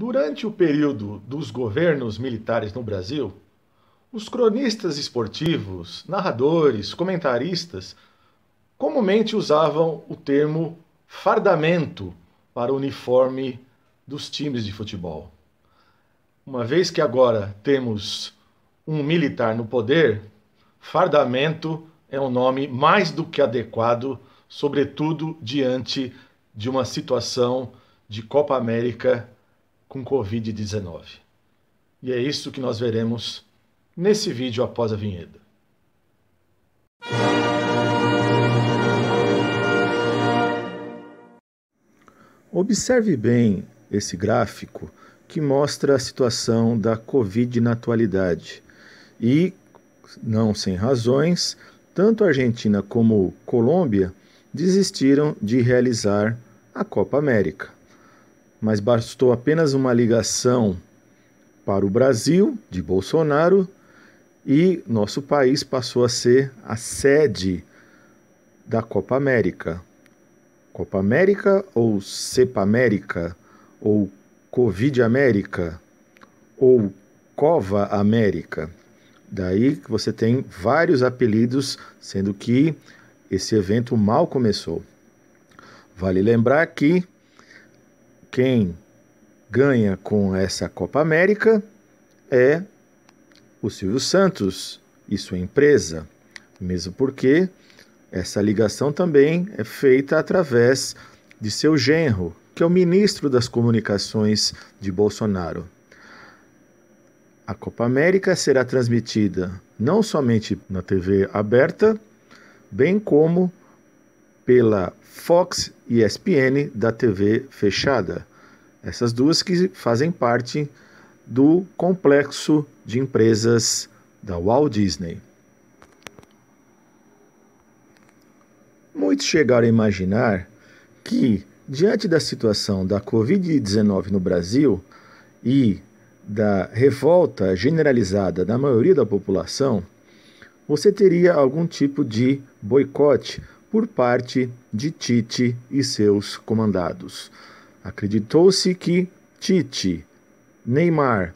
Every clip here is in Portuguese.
Durante o período dos governos militares no Brasil, os cronistas esportivos, narradores, comentaristas comumente usavam o termo fardamento para o uniforme dos times de futebol. Uma vez que agora temos um militar no poder, fardamento é um nome mais do que adequado, sobretudo diante de uma situação de Copa América com Covid-19. E é isso que nós veremos nesse vídeo após a vinheta. Observe bem esse gráfico que mostra a situação da Covid na atualidade. E, não sem razões, tanto a Argentina como a Colômbia desistiram de realizar a Copa América mas bastou apenas uma ligação para o Brasil de Bolsonaro e nosso país passou a ser a sede da Copa América. Copa América ou Cepa América ou Covid América ou Cova América. Daí que você tem vários apelidos, sendo que esse evento mal começou. Vale lembrar que quem ganha com essa Copa América é o Silvio Santos e sua empresa, mesmo porque essa ligação também é feita através de seu genro, que é o ministro das Comunicações de Bolsonaro. A Copa América será transmitida não somente na TV aberta, bem como pela Fox e ESPN da TV fechada. Essas duas que fazem parte do complexo de empresas da Walt Disney. Muitos chegaram a imaginar que, diante da situação da Covid-19 no Brasil e da revolta generalizada da maioria da população, você teria algum tipo de boicote por parte de Tite e seus comandados. Acreditou-se que Tite, Neymar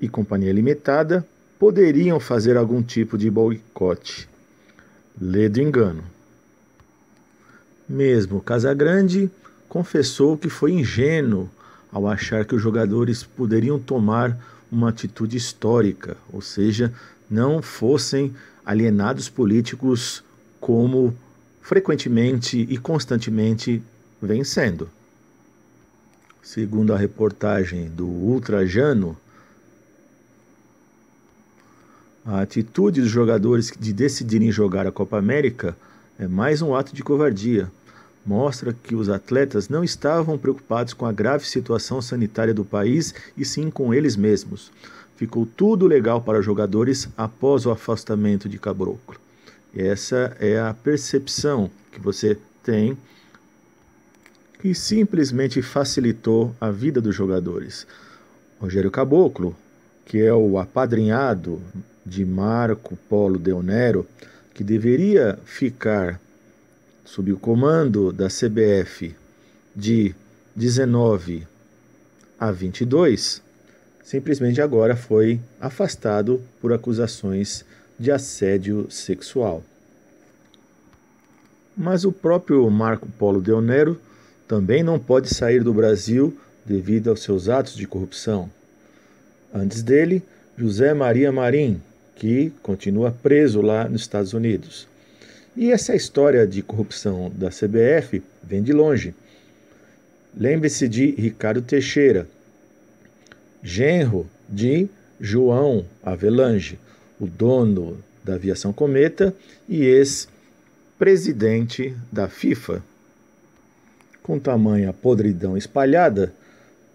e Companhia Limitada poderiam fazer algum tipo de boicote. Ledo engano. Mesmo Casagrande confessou que foi ingênuo ao achar que os jogadores poderiam tomar uma atitude histórica, ou seja, não fossem alienados políticos como frequentemente e constantemente vencendo. Segundo a reportagem do Ultrajano, a atitude dos jogadores de decidirem jogar a Copa América é mais um ato de covardia. Mostra que os atletas não estavam preocupados com a grave situação sanitária do país e sim com eles mesmos. Ficou tudo legal para os jogadores após o afastamento de Caboclo. Essa é a percepção que você tem que simplesmente facilitou a vida dos jogadores. Rogério Caboclo, que é o apadrinhado de Marco Polo Deonero, que deveria ficar sob o comando da CBF de 19 a 22, simplesmente agora foi afastado por acusações de assédio sexual. Mas o próprio Marco Polo de Onero também não pode sair do Brasil devido aos seus atos de corrupção. Antes dele, José Maria Marim, que continua preso lá nos Estados Unidos. E essa história de corrupção da CBF vem de longe. Lembre-se de Ricardo Teixeira, genro de João Avelange, o dono da aviação Cometa e ex-presidente da FIFA. Com tamanha podridão espalhada,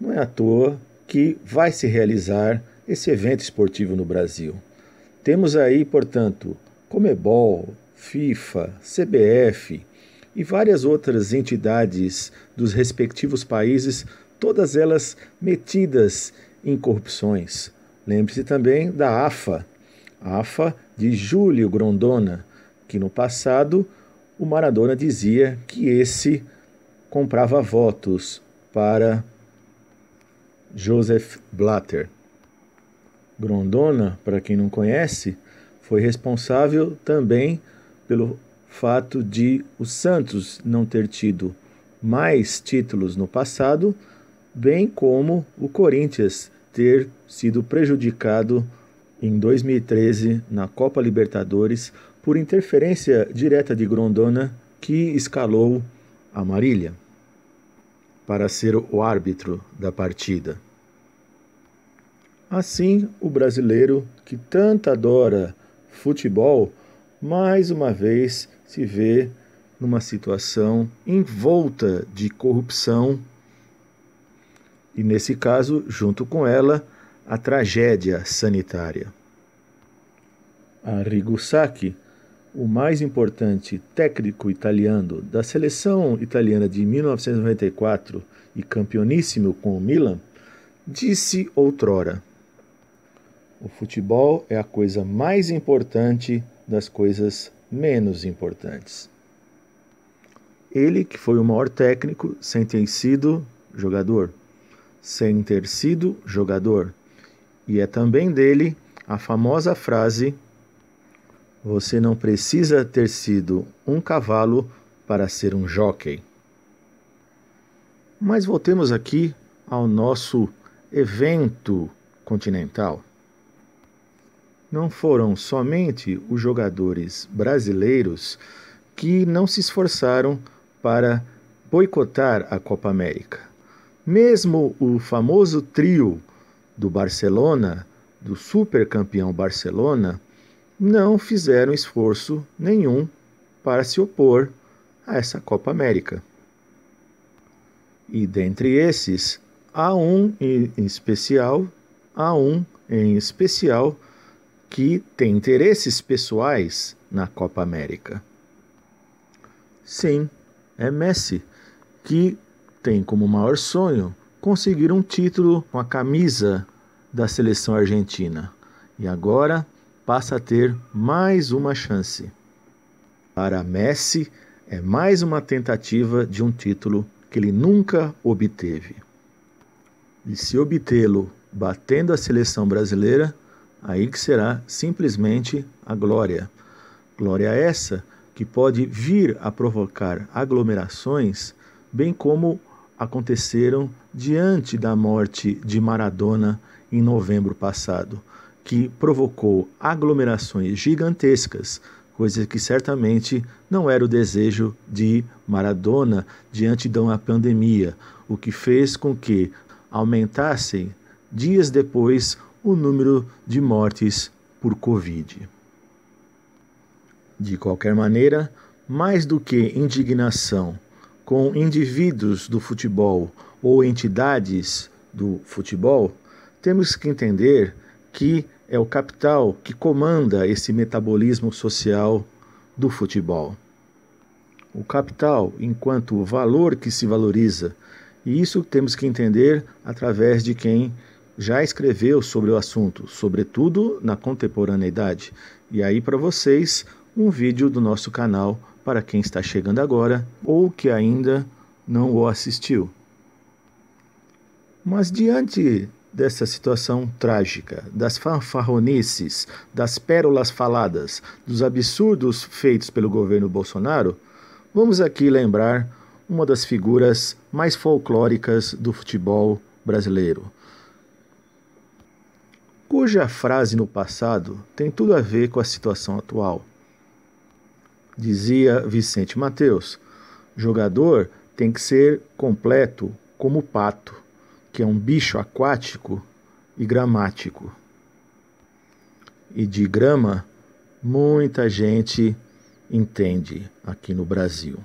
não é à toa que vai se realizar esse evento esportivo no Brasil. Temos aí, portanto, Comebol, FIFA, CBF e várias outras entidades dos respectivos países, todas elas metidas em corrupções. Lembre-se também da AFA, AFA de Júlio Grondona, que no passado o Maradona dizia que esse comprava votos para Joseph Blatter. Grondona, para quem não conhece, foi responsável também pelo fato de o Santos não ter tido mais títulos no passado, bem como o Corinthians ter sido prejudicado em 2013 na Copa Libertadores por interferência direta de Grondona, que escalou a Marília para ser o árbitro da partida. Assim, o brasileiro que tanto adora futebol, mais uma vez se vê numa situação envolta de corrupção e, nesse caso, junto com ela, a tragédia sanitária. A Rigusaki, o mais importante técnico italiano da seleção italiana de 1994 e campeoníssimo com o Milan, disse outrora: O futebol é a coisa mais importante das coisas menos importantes. Ele, que foi o maior técnico sem ter sido jogador, sem ter sido jogador e é também dele a famosa frase: Você não precisa ter sido um cavalo para ser um jockey. Mas voltemos aqui ao nosso evento continental. Não foram somente os jogadores brasileiros que não se esforçaram para boicotar a Copa América. Mesmo o famoso trio do Barcelona, do supercampeão Barcelona, não fizeram esforço nenhum para se opor a essa Copa América. E dentre esses, há um em especial, há um em especial que tem interesses pessoais na Copa América. Sim, é Messi, que tem como maior sonho conseguir um título com a camisa da seleção argentina e agora passa a ter mais uma chance. Para Messi, é mais uma tentativa de um título que ele nunca obteve. E se obtê-lo batendo a seleção brasileira, aí que será simplesmente a glória. Glória essa que pode vir a provocar aglomerações, bem como aconteceram diante da morte de Maradona em novembro passado, que provocou aglomerações gigantescas, coisa que certamente não era o desejo de Maradona diante de uma pandemia, o que fez com que aumentassem dias depois o número de mortes por Covid. De qualquer maneira, mais do que indignação com indivíduos do futebol ou entidades do futebol, temos que entender que é o capital que comanda esse metabolismo social do futebol. O capital, enquanto valor que se valoriza, e isso temos que entender através de quem já escreveu sobre o assunto, sobretudo na contemporaneidade. E aí para vocês, um vídeo do nosso canal para quem está chegando agora ou que ainda não o assistiu. Mas diante dessa situação trágica, das fanfarronices, das pérolas faladas, dos absurdos feitos pelo governo Bolsonaro, vamos aqui lembrar uma das figuras mais folclóricas do futebol brasileiro, cuja frase no passado tem tudo a ver com a situação atual. Dizia Vicente Mateus: jogador tem que ser completo como pato que é um bicho aquático e gramático. E de grama, muita gente entende aqui no Brasil.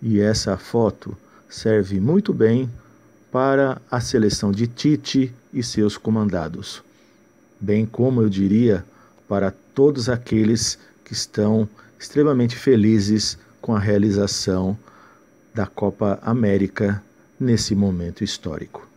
E essa foto serve muito bem para a seleção de Tite e seus comandados, bem como eu diria para todos aqueles que estão extremamente felizes com a realização da Copa América nesse momento histórico.